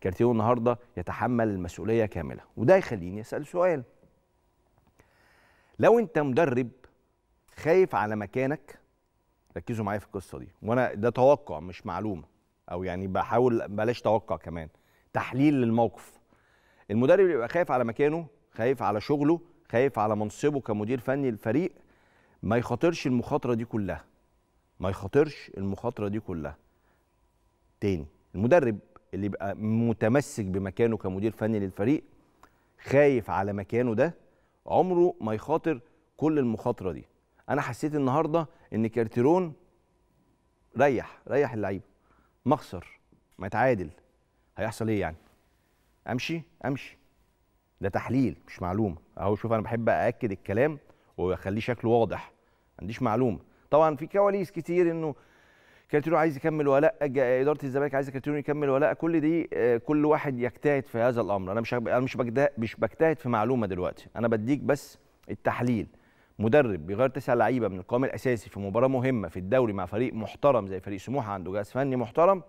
كارتيرو النهارده يتحمل المسؤوليه كامله وده يخليني اسال سؤال لو انت مدرب خايف على مكانك ركزوا معايا في القصه دي وانا ده توقع مش معلومه او يعني بحاول بلاش توقع كمان تحليل للموقف المدرب اللي يبقى خايف على مكانه خايف على شغله خايف على منصبه كمدير فني للفريق ما يخاطرش المخاطره دي كلها ما يخاطرش المخاطره دي كلها تاني المدرب اللي يبقى متمسك بمكانه كمدير فني للفريق خايف على مكانه ده عمره ما يخاطر كل المخاطره دي انا حسيت النهارده ان كارتيرون ريح ريح اللعيبه مخسر ما يتعادل هيحصل ايه يعني امشي امشي ده تحليل مش معلومه اهو شوف انا بحب ااكد الكلام واخليه شكله واضح ما عنديش معلومه طبعا في كواليس كتير انه كارتيرو عايز يكمل ولا اداره الزمالك عايزه كارتيرو يكمل ولا كل دي آه، كل واحد يجتهد في هذا الامر انا مش انا مش مش بجتهد في معلومه دلوقتي انا بديك بس التحليل مدرب بيغير تسع لعيبه من القوام الاساسي في مباراه مهمه في الدوري مع فريق محترم زي فريق سموحه عنده جهاز فني محترم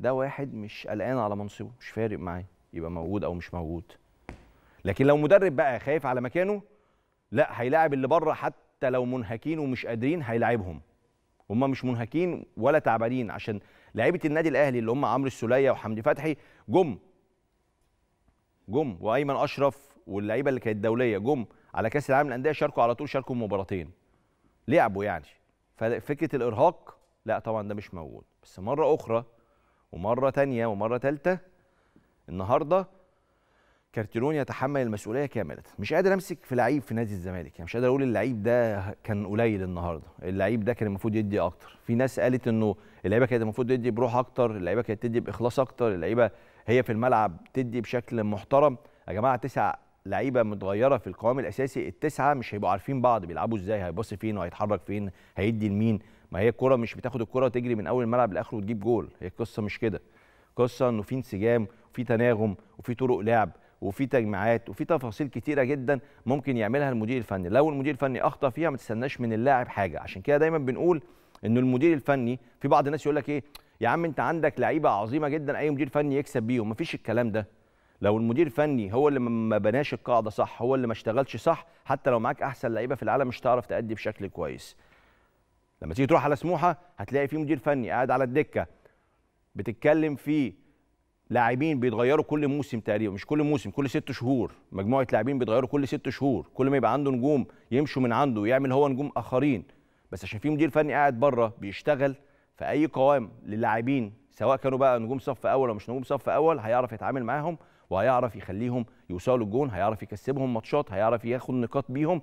ده واحد مش قلقان على منصبه مش فارق معاه يبقى موجود او مش موجود لكن لو مدرب بقى خايف على مكانه لا هيلاعب اللي بره حتى لو منهكين ومش قادرين هيلاعبهم هم مش منهكين ولا تعبانين عشان لعيبه النادي الاهلي اللي هم عمرو السوليه وحمدي فتحي جم جم وايمن اشرف واللعيبه اللي كانت دوليه جم على كاس العالم للانديه شاركوا على طول شاركوا مباراتين لعبوا يعني ففكره الارهاق لا طبعا ده مش موجود بس مره اخرى ومره تانية ومره ثالثه النهارده كارتيرون يتحمل المسؤوليه كامله مش قادر امسك في لعيب في نادي الزمالك يعني مش قادر اقول اللعيب ده كان قليل النهارده اللعيب ده كان المفروض يدي اكتر في ناس قالت انه اللعيبه كانت المفروض تدي بروح اكتر اللعيبه كانت تدي باخلاص اكتر اللعيبه هي في الملعب تدي بشكل محترم يا جماعه تسع لعيبه متغيره في القوام الاساسي التسعه مش هيبقوا عارفين بعض بيلعبوا ازاي هيبص فين وهيتحرك فين هيدي لمين ما هي الكره مش بتاخد الكره وتجري من اول الملعب لاخره وتجيب جول هي القصه مش كده قصه انه في انسجام وفي تناغم وفي طرق لعب وفي تجميعات وفي تفاصيل كتيره جدا ممكن يعملها المدير الفني لو المدير الفني اخطا فيها ما تستناش من اللاعب حاجه عشان كده دايما بنقول ان المدير الفني في بعض الناس يقول لك ايه يا عم انت عندك لعيبه عظيمه جدا اي مدير فني يكسب بيهم مفيش الكلام ده لو المدير الفني هو اللي ما بناش القاعده صح هو اللي ما اشتغلش صح حتى لو معاك احسن لعيبه في العالم مش هتعرف تأدي بشكل كويس لما تيجي تروح على سموحه هتلاقي في مدير فني قاعد على الدكه بتتكلم فيه لاعبين بيتغيروا كل موسم تقريبا مش كل موسم كل ست شهور مجموعه لاعبين بيتغيروا كل ست شهور كل ما يبقى عنده نجوم يمشوا من عنده ويعمل هو نجوم اخرين بس عشان في مدير فني قاعد بره بيشتغل في اي قوام للاعبين سواء كانوا بقى نجوم صف اول او مش نجوم صف اول هيعرف يتعامل معاهم وهيعرف يخليهم يوصلوا الجون هيعرف يكسبهم ماتشات هيعرف ياخد نقاط بيهم